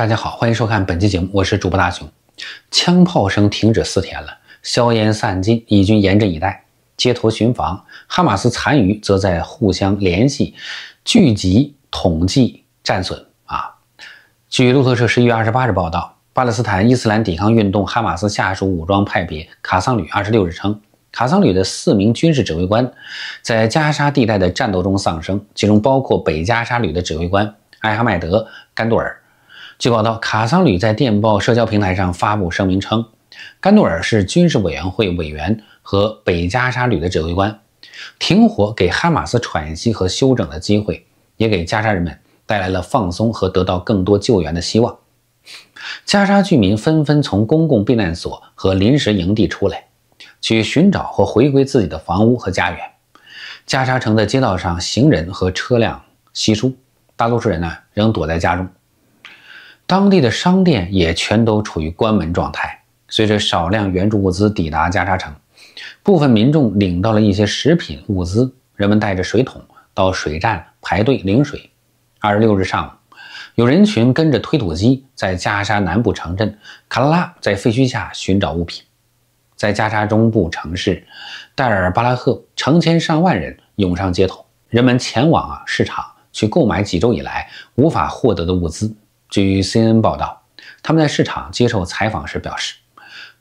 大家好，欢迎收看本期节目，我是主播大雄。枪炮声停止四天了，硝烟散尽，以军严阵以待，街头巡防；哈马斯残余则在互相联系、聚集、统计战损。啊，据路透社十一月二十八日报道，巴勒斯坦伊斯兰抵抗运动哈马斯下属武装派别卡桑旅二十六日称，卡桑旅的四名军事指挥官在加沙地带的战斗中丧生，其中包括北加沙旅的指挥官艾哈迈德·甘杜尔。据报道，卡桑旅在电报社交平台上发布声明称，甘杜尔是军事委员会委员和北加沙旅的指挥官。停火给哈马斯喘息和休整的机会，也给加沙人们带来了放松和得到更多救援的希望。加沙居民纷纷从公共避难所和临时营地出来，去寻找和回归自己的房屋和家园。加沙城的街道上行人和车辆稀疏，大多数人呢仍躲在家中。当地的商店也全都处于关门状态。随着少量援助物资抵达加沙城，部分民众领到了一些食品物资。人们带着水桶到水站排队领水。二十六日上午，有人群跟着推土机在加沙南部城镇卡拉拉，在废墟下寻找物品。在加沙中部城市戴尔巴拉赫，成千上万人涌上街头，人们前往啊市场去购买几周以来无法获得的物资。据 CNN 报道，他们在市场接受采访时表示，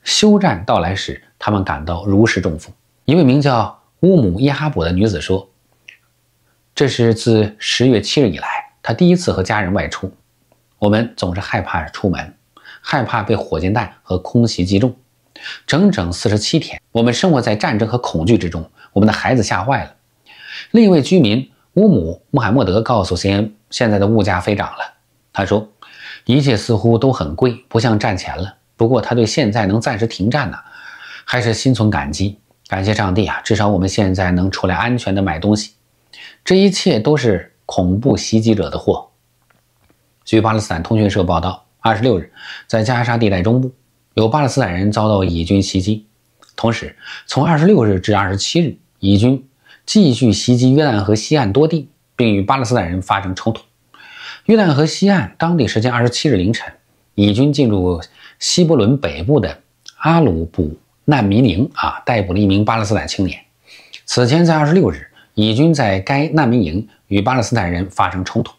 休战到来时，他们感到如释重负。一位名叫乌姆伊哈卜的女子说：“这是自十月七日以来，她第一次和家人外出。我们总是害怕出门，害怕被火箭弹和空袭击中。整整四十七天，我们生活在战争和恐惧之中，我们的孩子吓坏了。”另一位居民乌姆穆罕默德告诉 CNN：“ 现在的物价飞涨了。”他说：“一切似乎都很贵，不像战前了。不过他对现在能暂时停战呢，还是心存感激，感谢上帝啊！至少我们现在能出来安全的买东西。这一切都是恐怖袭击惹的祸。”据巴勒斯坦通讯社报道，二十六日，在加沙地带中部，有巴勒斯坦人遭到以军袭击。同时，从二十六日至二十七日，以军继续袭击约旦河西岸多地，并与巴勒斯坦人发生冲突。约旦河西岸当地时间二十七日凌晨，以军进入西伯伦北部的阿鲁卜难民营啊，逮捕了一名巴勒斯坦青年。此前在二十六日，以军在该难民营与巴勒斯坦人发生冲突，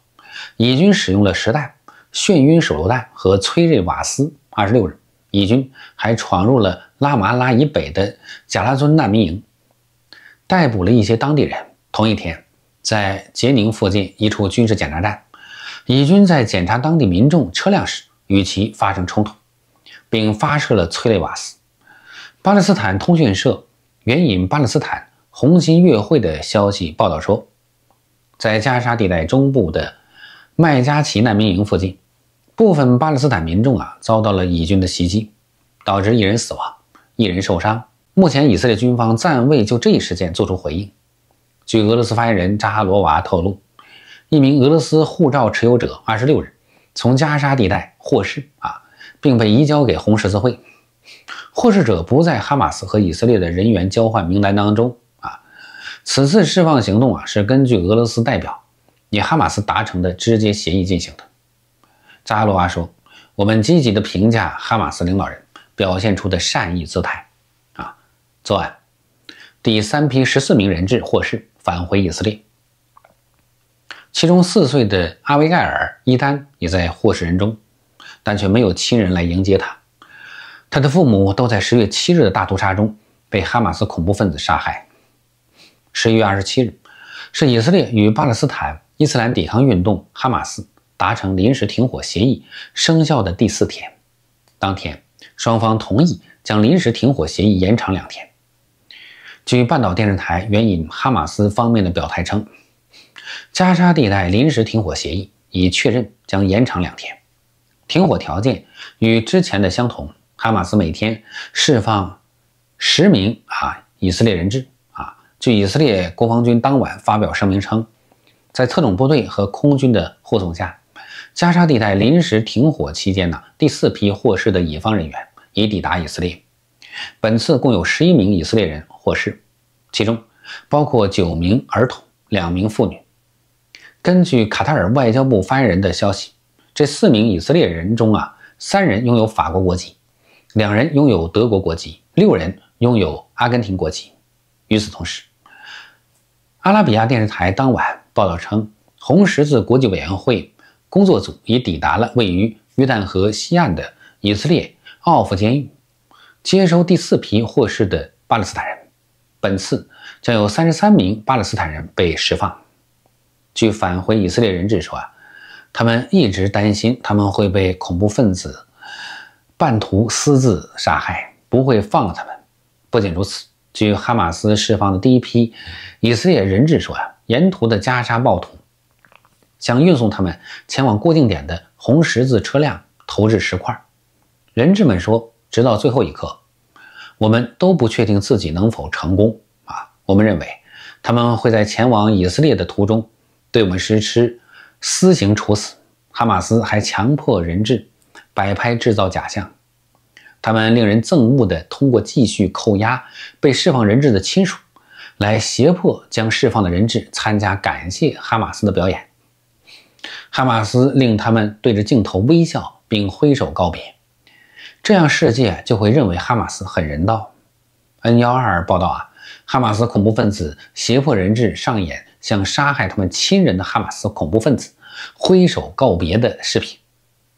以军使用了实弹、眩晕手榴弹和催泪瓦斯。二十六日，以军还闯入了拉马拉以北的贾拉村难民营，逮捕了一些当地人。同一天，在杰宁附近一处军事检查站。以军在检查当地民众车辆时与其发生冲突，并发射了催泪瓦斯。巴勒斯坦通讯社援引巴勒斯坦红新月会的消息报道说，在加沙地带中部的麦加齐难民营附近，部分巴勒斯坦民众啊遭到了以军的袭击，导致一人死亡，一人受伤。目前，以色列军方暂未就这一事件作出回应。据俄罗斯发言人扎哈罗娃透露。一名俄罗斯护照持有者，二十六日从加沙地带获释啊，并被移交给红十字会。获释者不在哈马斯和以色列的人员交换名单当中啊。此次释放行动啊是根据俄罗斯代表与哈马斯达成的直接协议进行的。扎哈罗娃说：“我们积极地评价哈马斯领导人表现出的善意姿态。”啊，昨晚第三批十四名人质获释，返回以色列。其中四岁的阿维盖尔·伊丹也在获释人中，但却没有亲人来迎接他。他的父母都在十月七日的大屠杀中被哈马斯恐怖分子杀害。十一月二十七日，是以色列与巴勒斯坦伊斯兰抵抗运动（哈马斯）达成临时停火协议生效的第四天。当天，双方同意将临时停火协议延长两天。据半岛电视台援引哈马斯方面的表态称。加沙地带临时停火协议已确认将延长两天，停火条件与之前的相同。哈马斯每天释放十名啊以色列人质啊。据以色列国防军当晚发表声明称，在特种部队和空军的护送下，加沙地带临时停火期间呢，第四批获释的乙方人员已抵达以色列。本次共有十一名以色列人获释，其中包括九名儿童、两名妇女。根据卡塔尔外交部发言人的消息，这四名以色列人中啊，三人拥有法国国籍，两人拥有德国国籍，六人拥有阿根廷国籍。与此同时，阿拉比亚电视台当晚报道称，红十字国际委员会工作组已抵达了位于约旦河西岸的以色列奥夫监狱，接收第四批获释的巴勒斯坦人。本次将有三十三名巴勒斯坦人被释放。据返回以色列人质说，啊，他们一直担心他们会被恐怖分子半途私自杀害，不会放了他们。不仅如此，据哈马斯释放的第一批以色列人质说啊，沿途的加沙暴徒将运送他们前往固定点的红十字车辆投掷石块。人质们说，直到最后一刻，我们都不确定自己能否成功啊！我们认为他们会在前往以色列的途中。对我们实施私刑处死，哈马斯还强迫人质摆拍制造假象。他们令人憎恶的通过继续扣押被释放人质的亲属，来胁迫将释放的人质参加感谢哈马斯的表演。哈马斯令他们对着镜头微笑并挥手告别，这样世界就会认为哈马斯很人道。N 幺二报道啊，哈马斯恐怖分子胁迫人质上演。向杀害他们亲人的哈马斯恐怖分子挥手告别的视频，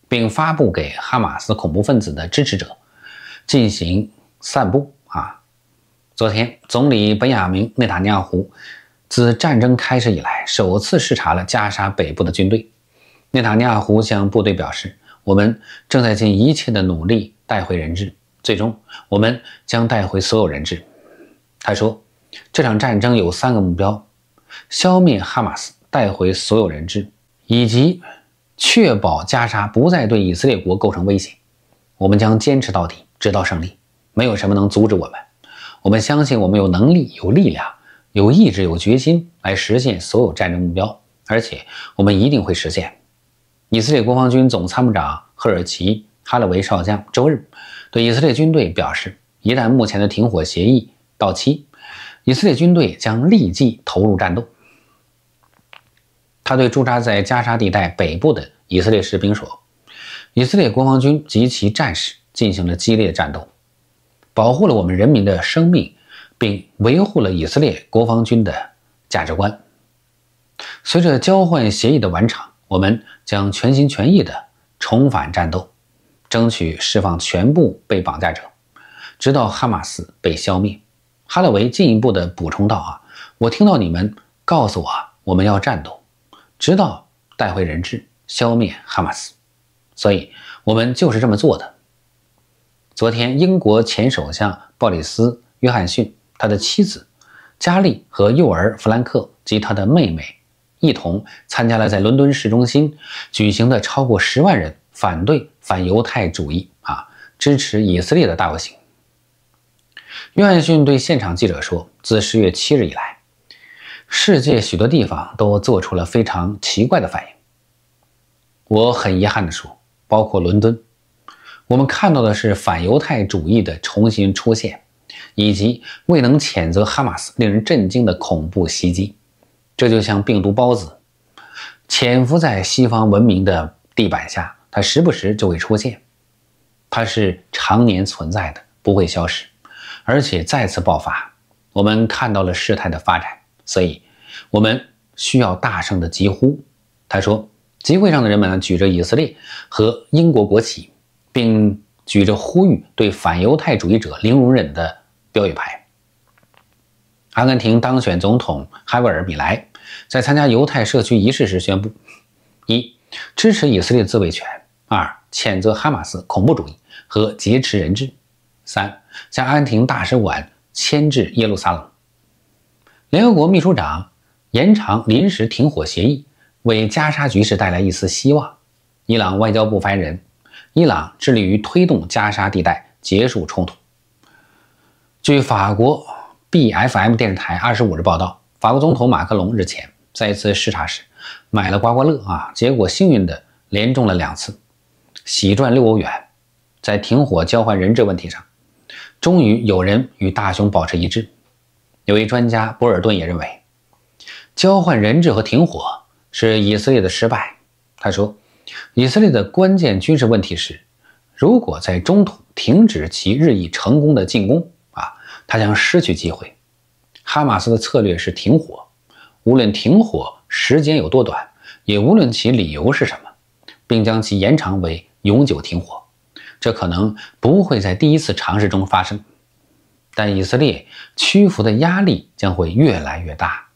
并发布给哈马斯恐怖分子的支持者进行散布。啊！昨天，总理本雅明·内塔尼亚胡自战争开始以来首次视察了加沙北部的军队。内塔尼亚胡向部队表示：“我们正在尽一切的努力带回人质，最终我们将带回所有人质。”他说：“这场战争有三个目标。”消灭哈马斯，带回所有人质，以及确保加沙不再对以色列国构成威胁，我们将坚持到底，直到胜利。没有什么能阻止我们。我们相信，我们有能力、有力量、有意志、有决心来实现所有战争目标，而且我们一定会实现。以色列国防军总参谋长赫尔奇·哈勒维少将周日对以色列军队表示，一旦目前的停火协议到期，以色列军队将立即投入战斗。他对驻扎在加沙地带北部的以色列士兵说：“以色列国防军及其战士进行了激烈战斗，保护了我们人民的生命，并维护了以色列国防军的价值观。随着交换协议的完成，我们将全心全意的重返战斗，争取释放全部被绑架者，直到哈马斯被消灭。”哈勒维进一步的补充道：“啊，我听到你们告诉我，我们要战斗，直到带回人质，消灭哈马斯。所以，我们就是这么做的。”昨天，英国前首相鲍里斯·约翰逊、他的妻子加丽和幼儿弗兰克及他的妹妹，一同参加了在伦敦市中心举行的超过十万人反对反犹太主义、啊，支持以色列的大游行。约翰逊对现场记者说：“自十月七日以来，世界许多地方都做出了非常奇怪的反应。我很遗憾地说，包括伦敦，我们看到的是反犹太主义的重新出现，以及未能谴责哈马斯令人震惊的恐怖袭击。这就像病毒孢子，潜伏在西方文明的地板下，它时不时就会出现，它是常年存在的，不会消失。”而且再次爆发，我们看到了事态的发展，所以我们需要大声的疾呼。他说，集会上的人们举着以色列和英国国旗，并举着呼吁对反犹太主义者零容忍的标语牌。阿根廷当选总统哈维尔·米莱在参加犹太社区仪式时宣布：一、支持以色列自卫权；二、谴责哈马斯恐怖主义和劫持人质。三将安亭大使馆迁至耶路撒冷。联合国秘书长延长临时停火协议，为加沙局势带来一丝希望。伊朗外交部发言人：伊朗致力于推动加沙地带结束冲突。据法国 BFM 电视台二十五日报道，法国总统马克龙日前在一次视察时买了刮刮乐啊，结果幸运的连中了两次，喜赚六欧元。在停火交换人质问题上。终于有人与大熊保持一致。有位专家博尔顿也认为，交换人质和停火是以色列的失败。他说，以色列的关键军事问题是，如果在中途停止其日益成功的进攻，啊，他将失去机会。哈马斯的策略是停火，无论停火时间有多短，也无论其理由是什么，并将其延长为永久停火。这可能不会在第一次尝试中发生，但以色列屈服的压力将会越来越大。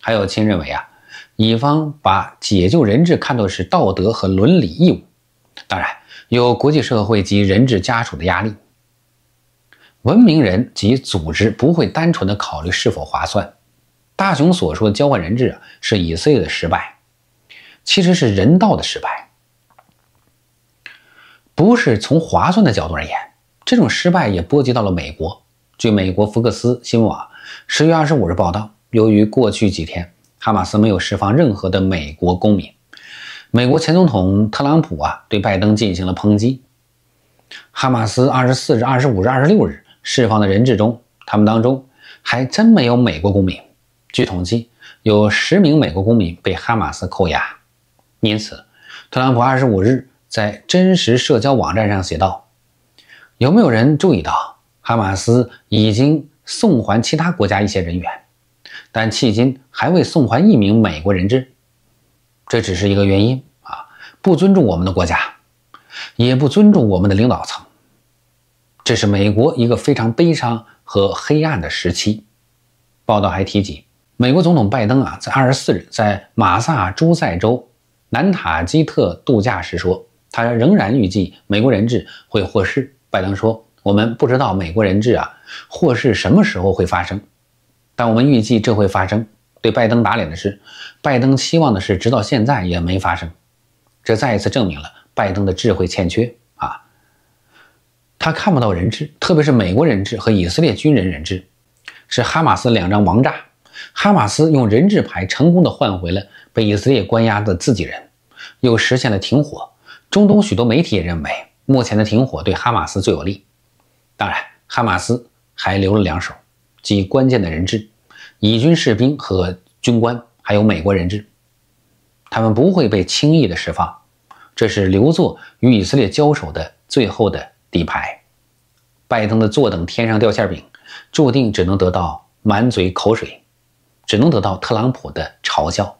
还有亲认为啊，以方把解救人质看作是道德和伦理义务，当然有国际社会及人质家属的压力。文明人及组织不会单纯的考虑是否划算。大雄所说的交换人质啊，是以色列的失败，其实是人道的失败。不是从划算的角度而言，这种失败也波及到了美国。据美国福克斯新闻网十月二十五日报道，由于过去几天哈马斯没有释放任何的美国公民，美国前总统特朗普啊对拜登进行了抨击。哈马斯二十四日、二十五日、二十六日释放的人质中，他们当中还真没有美国公民。据统计，有十名美国公民被哈马斯扣押，因此，特朗普二十五日。在真实社交网站上写道：“有没有人注意到，哈马斯已经送还其他国家一些人员，但迄今还未送还一名美国人质？这只是一个原因啊，不尊重我们的国家，也不尊重我们的领导层。这是美国一个非常悲伤和黑暗的时期。”报道还提及，美国总统拜登啊，在二十四日在马萨诸塞州南塔基特度假时说。他仍然预计美国人质会获释。拜登说：“我们不知道美国人质啊获释什么时候会发生，但我们预计这会发生。”对拜登打脸的是，拜登期望的是，直到现在也没发生。这再一次证明了拜登的智慧欠缺啊！他看不到人质，特别是美国人质和以色列军人人质，是哈马斯两张王炸。哈马斯用人质牌成功的换回了被以色列关押的自己人，又实现了停火。中东许多媒体也认为，目前的停火对哈马斯最有利。当然，哈马斯还留了两手，即关键的人质、以军士兵和军官，还有美国人质，他们不会被轻易的释放。这是留作与以色列交手的最后的底牌。拜登的坐等天上掉馅饼，注定只能得到满嘴口水，只能得到特朗普的嘲笑。